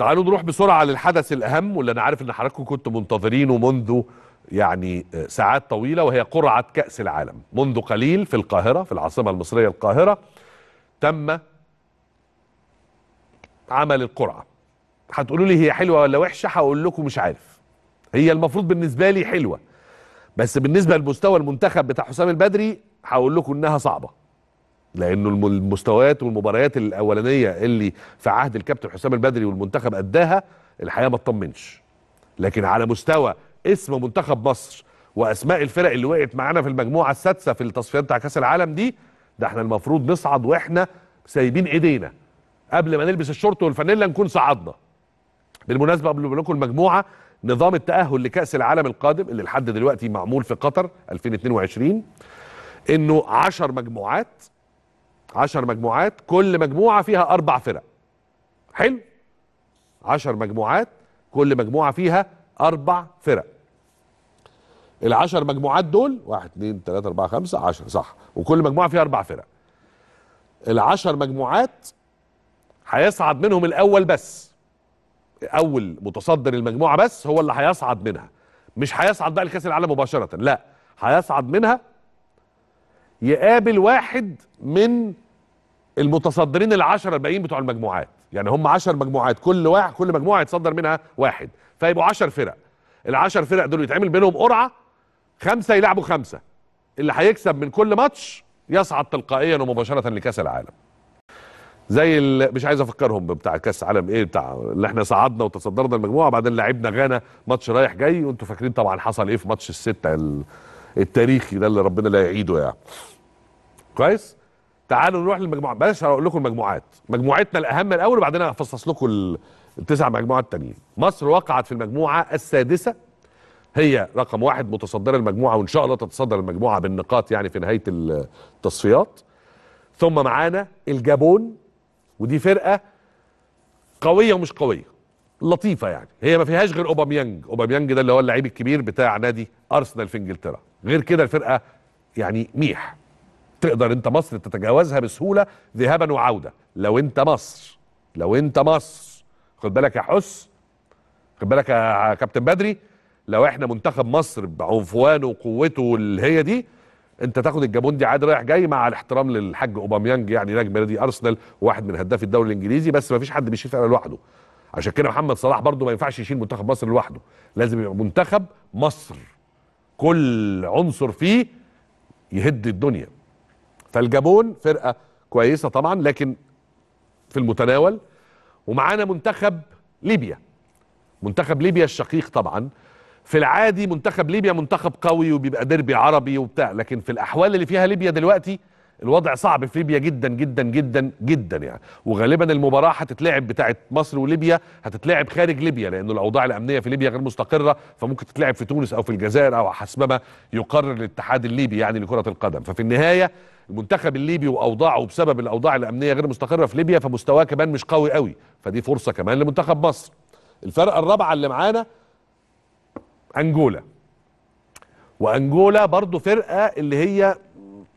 تعالوا نروح بسرعة للحدث الأهم واللي أنا عارف إن حضراتكم كنتوا منتظرينه منذ يعني آه، ساعات طويلة وهي قرعة كأس العالم منذ قليل في القاهرة في العاصمة المصرية القاهرة تم عمل القرعة هتقولوا لي هي حلوة ولا وحشة هقول لكم مش عارف هي المفروض بالنسبة لي حلوة بس بالنسبة لمستوى المنتخب بتاع حسام البدري هقول لكم إنها صعبة لانه المستويات والمباريات الاولانيه اللي في عهد الكابتن حسام البدري والمنتخب اداها الحقيقه ما تطمنش لكن على مستوى اسم منتخب مصر واسماء الفرق اللي وقعت معانا في المجموعه السادسه في التصفيات بتاع كاس العالم دي ده احنا المفروض نصعد واحنا سايبين ايدينا قبل ما نلبس الشورت والفانيلا نكون صعدنا بالمناسبه قبل ما لكم المجموعه نظام التاهل لكاس العالم القادم اللي لحد دلوقتي معمول في قطر 2022 انه 10 مجموعات عشر مجموعات كل مجموعه فيها اربع فرق حلو عشر مجموعات كل مجموعه فيها اربع فرق العشر مجموعات دول واحد اتنين تلاتة اربعة خمسة عشر صح وكل مجموعة فيها اربع فرق العشر مجموعات هيصعد منهم الاول بس اول متصدر المجموعة بس هو اللي هيصعد منها مش هيصعد بقى لكأس العالم مباشرة لا هيصعد منها يقابل واحد من المتصدرين العشرة الباقيين بتوع المجموعات يعني هم 10 مجموعات كل واحد كل مجموعه يتصدر منها واحد فيبقوا 10 فرق ال10 فرق دول يتعمل بينهم قرعه خمسه يلعبوا خمسه اللي هيكسب من كل ماتش يصعد تلقائيا ومباشره لكاس العالم زي اللي مش عايز افكرهم بتاع كاس عالم ايه بتاع اللي احنا صعدنا وتصدرنا المجموعه بعدين لعبنا غانا ماتش رايح جاي وانتوا فاكرين طبعا حصل ايه في ماتش السته التاريخي ده اللي ربنا لا يعيده يعني كويس تعالوا نروح للمجموعات بلاش هقول لكم المجموعات مجموعتنا الاهم الاول وبعدين هفصص لكم التسع مجموعات التانيين مصر وقعت في المجموعه السادسه هي رقم واحد متصدره المجموعه وان شاء الله تتصدر المجموعه بالنقاط يعني في نهايه التصفيات ثم معانا الجابون ودي فرقه قويه ومش قويه لطيفه يعني هي ما فيهاش غير اوباميانج اوباميانج ده اللي هو اللعيب الكبير بتاع نادي ارسنال في انجلترا غير كده الفرقه يعني ميح تقدر انت مصر تتجاوزها بسهوله ذهابا وعوده لو انت مصر لو انت مصر خد بالك يا حس خد بالك يا كابتن بدري لو احنا منتخب مصر بعنفوانه وقوته اللي هي دي انت تاخد الجابون دي عادي رايح جاي مع الاحترام للحاج اوباميانج يعني نجم نادي ارسنال واحد من هداف الدوري الانجليزي بس ما فيش حد بيشيل فرقه لوحده عشان كده محمد صلاح برضه ما ينفعش يشيل منتخب مصر لوحده لازم يبقى منتخب مصر كل عنصر فيه يهد الدنيا فالجابون فرقه كويسه طبعا لكن في المتناول ومعانا منتخب ليبيا منتخب ليبيا الشقيق طبعا في العادي منتخب ليبيا منتخب قوي وبيبقى ديربي عربي وبتاع لكن في الاحوال اللي فيها ليبيا دلوقتي الوضع صعب في ليبيا جدا جدا جدا جدا يعني وغالبا المباراه هتتلعب بتاعه مصر وليبيا هتتلعب خارج ليبيا لانه الاوضاع الامنيه في ليبيا غير مستقره فممكن تتلعب في تونس او في الجزائر او حسب ما يقرر الاتحاد الليبي يعني لكره القدم ففي النهايه المنتخب الليبي واوضاعه بسبب الاوضاع الامنيه غير مستقره في ليبيا فمستواه كمان مش قوي قوي فدي فرصه كمان لمنتخب مصر الفرقه الرابعه اللي معانا انجولا وانجولا برضو فرقه اللي هي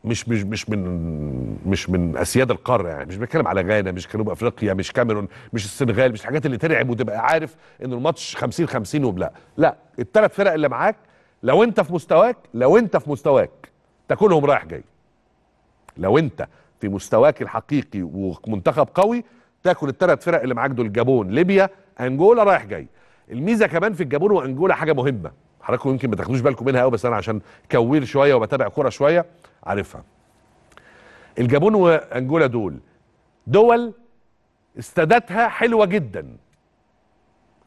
مش مش مش من مش من اسياد القاره يعني مش بتكلم على غانا مش جنوب افريقيا مش كاميرون مش السنغال مش الحاجات اللي ترعب وتبقى عارف ان الماتش 50 50 وبلا لا الثلاث فرق اللي معاك لو انت في مستواك لو انت في مستواك تاكلهم رايح جاي لو انت في مستواك الحقيقي ومنتخب قوي تاكل الثلاث فرق اللي معاك دول جابون ليبيا انجولا رايح جاي الميزه كمان في الجابون وانجولا حاجه مهمه حضراتكم يمكن ما تاخدوش بالكم منها قوي بس انا عشان كوير شويه وبتابع كوره شويه عارفها الجابون وانجولا دول دول استادتها حلوه جدا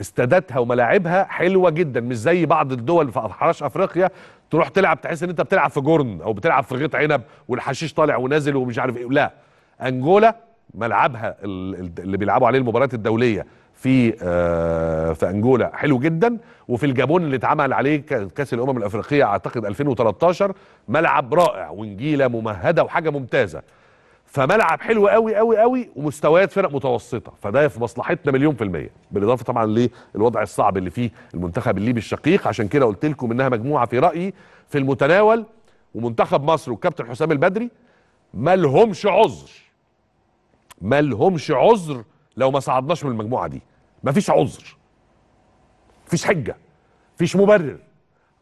استادتها وملاعبها حلوه جدا مش زي بعض الدول في حراش افريقيا تروح تلعب تحس ان انت بتلعب في جرن او بتلعب في غيط عنب والحشيش طالع ونازل ومش عارف ايه لا انجولا ملعبها اللي بيلعبوا عليه المباريات الدوليه في آه، في انجولا حلو جدا وفي الجابون اللي اتعمل عليه كاس الامم الافريقيه اعتقد 2013 ملعب رائع ونجيله ممهده وحاجه ممتازه فملعب حلو قوي قوي قوي ومستويات فرق متوسطه فده في مصلحتنا مليون في الميه بالاضافه طبعا للوضع الصعب اللي فيه المنتخب الليبي الشقيق عشان كده قلت لكم انها مجموعه في رايي في المتناول ومنتخب مصر والكابتن حسام البدري ما لهمش عذر ما لهمش عذر لو ما صعدناش من المجموعه دي مفيش عذر مفيش حجه مفيش مبرر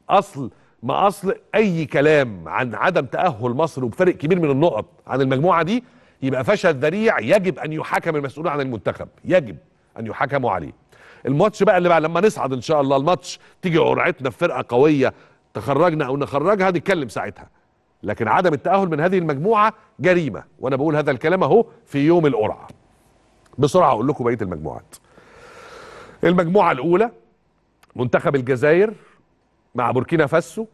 اصل ما اصل اي كلام عن عدم تاهل مصر وبفرق كبير من النقط عن المجموعه دي يبقى فشل ذريع يجب ان يحاكم المسؤول عن المنتخب يجب ان يحاكموا عليه الماتش بقى اللي بقى لما نصعد ان شاء الله الماتش تيجي قرعتنا في فرقه قويه تخرجنا او نخرجها نتكلم ساعتها لكن عدم التاهل من هذه المجموعه جريمه وانا بقول هذا الكلام اهو في يوم القرعه بسرعه اقول لكم بقيه المجموعات المجموعه الاولى منتخب الجزائر مع بوركينا فاسو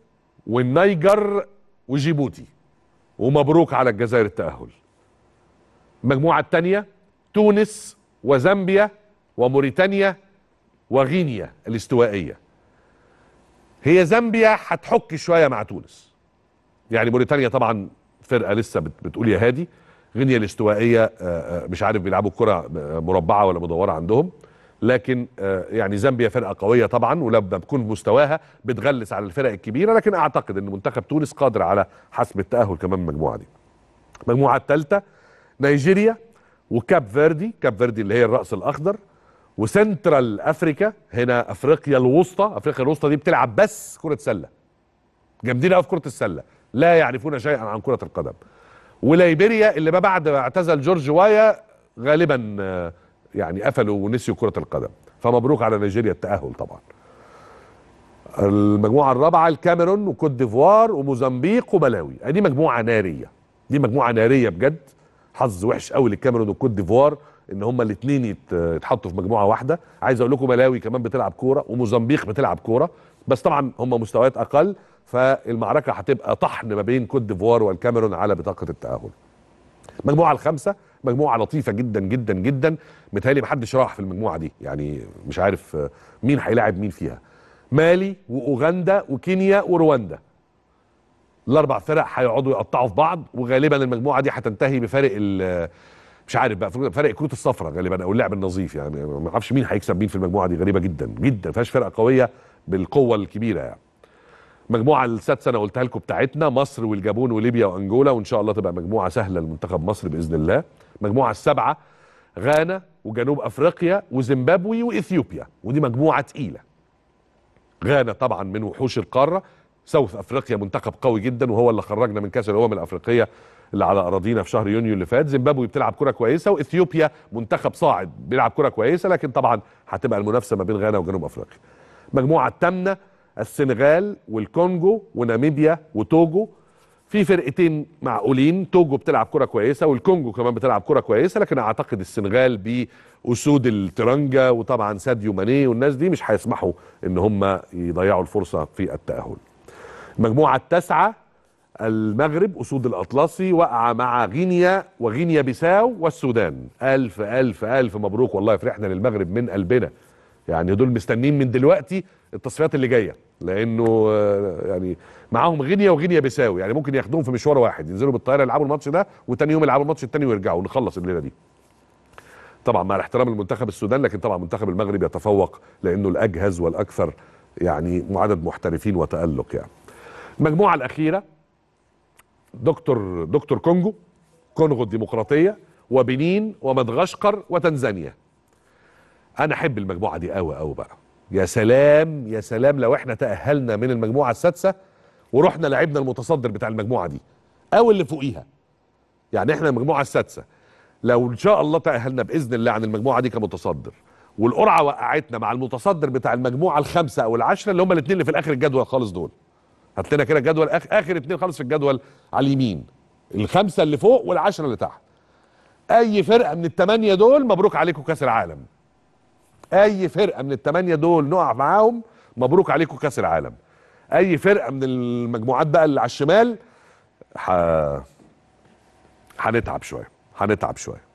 والنيجر وجيبوتي ومبروك على الجزائر التاهل المجموعه الثانيه تونس وزامبيا وموريتانيا وغينيا الاستوائيه هي زامبيا هتحك شويه مع تونس يعني موريتانيا طبعا فرقه لسه بتقول يا هادي غينيا الاستوائيه آه، آه، مش عارف بيلعبوا كرة آه، مربعه ولا مدوره عندهم لكن يعني زامبيا فرقه قويه طبعا ولما بتكون مستواها بتغلس على الفرق الكبيره لكن اعتقد ان منتخب تونس قادر على حسم التاهل كمان المجموعه دي. المجموعه الثالثه نيجيريا وكاب فيردي، كاب فيردي اللي هي الراس الاخضر وسنترال افريكا هنا افريقيا الوسطى، افريقيا الوسطى دي بتلعب بس كره سله. جامدين قوي في كره السله، لا يعرفون شيئا عن كره القدم. وليبيريا اللي ما بعد ما اعتزل جورج وايا غالبا آه، يعني قفلوا ونسيوا كره القدم فمبروك على نيجيريا التاهل طبعا المجموعه الرابعه الكاميرون وكوت ديفوار وموزمبيق وملاوي آه، دي مجموعه ناريه دي مجموعه ناريه بجد حظ وحش قوي للكاميرون والكوت ديفوار ان هما الاثنين يتحطوا في مجموعه واحده عايز اقول لكم ملاوي كمان بتلعب كوره وموزمبيق بتلعب كوره بس طبعا هما مستويات اقل فالمعركه هتبقى طحن ما بين كوت ديفوار والكاميرون على بطاقه التاهل. المجموعه الخامسه مجموعه لطيفه جدا جدا جدا متهيألي محدش راح في المجموعه دي يعني مش عارف آه، مين هيلاعب مين فيها. مالي واوغندا وكينيا ورواندا. الاربع فرق هيقعدوا يقطعوا في بعض وغالبا المجموعه دي هتنتهي بفارق ال مش عارف بقى فرق كروت الصفراء غالبا او اللعب النظيف يعني ما اعرفش مين هيكسب مين في المجموعه دي غريبه جدا جدا ما فيهاش فرقه قويه بالقوه الكبيره يعني المجموعه السادسه انا قلتها لكم بتاعتنا مصر والجابون وليبيا وانجولا وان شاء الله تبقى مجموعه سهله لمنتخب مصر باذن الله المجموعه السابعه غانا وجنوب افريقيا وزيمبابوي واثيوبيا ودي مجموعه تقيله غانا طبعا من وحوش القاره ساوث افريقيا منتخب قوي جدا وهو اللي خرجنا من كاس الامم الافريقيه اللي على اراضينا في شهر يونيو اللي فات زيمبابوي بتلعب كره كويسه واثيوبيا منتخب صاعد بيلعب كره كويسه لكن طبعا هتبقى المنافسه ما بين غانا وجنوب افريقيا مجموعة الثامنه السنغال والكونجو وناميبيا وتوجو في فرقتين معقولين توجو بتلعب كره كويسه والكونجو كمان بتلعب كره كويسه لكن اعتقد السنغال باسود الترنجا وطبعا ساديو ماني والناس دي مش هيسمحوا ان هم يضيعوا الفرصه في التاهل المجموعه التاسعه المغرب اسود الاطلسي وقع مع غينيا وغينيا بيساو والسودان الف الف الف مبروك والله فرحنا للمغرب من قلبنا يعني دول مستنين من دلوقتي التصفيات اللي جايه لانه آه، يعني معاهم غينيا وغينيا بيساو يعني ممكن ياخدوهم في مشوار واحد ينزلوا بالطياره يلعبوا الماتش ده وتاني يوم يلعبوا الماتش التاني ويرجعوا نخلص الليله دي طبعا مع الاحترام المنتخب السودان لكن طبعا منتخب المغرب يتفوق لانه الاجهز والاكثر يعني عدد محترفين وتالق يعني المجموعه الاخيره دكتور دكتور كونجو كونغو الديمقراطيه وبنين ومدغشقر وتنزانيا انا احب المجموعه دي قوي قوي بقى يا سلام يا سلام لو احنا تاهلنا من المجموعه السادسه ورحنا لعبنا المتصدر بتاع المجموعه دي او اللي فوقيها يعني احنا المجموعه السادسه لو ان شاء الله تاهلنا باذن الله عن المجموعه دي كمتصدر والقرعه وقعتنا مع المتصدر بتاع المجموعه الخمسه او العشره اللي هم الاثنين اللي في الاخر الجدول خالص دول هات لنا كده الجدول آخر, اخر اثنين خالص في الجدول على اليمين الخمسه اللي فوق والعشره اللي تحت اي فرقه من الثمانيه دول مبروك عليكم كاس العالم اي فرقه من الثمانيه دول نقع معاهم مبروك عليكم كاس العالم اي فرقه من المجموعات بقى اللي على الشمال ح... شويه هنتعب شويه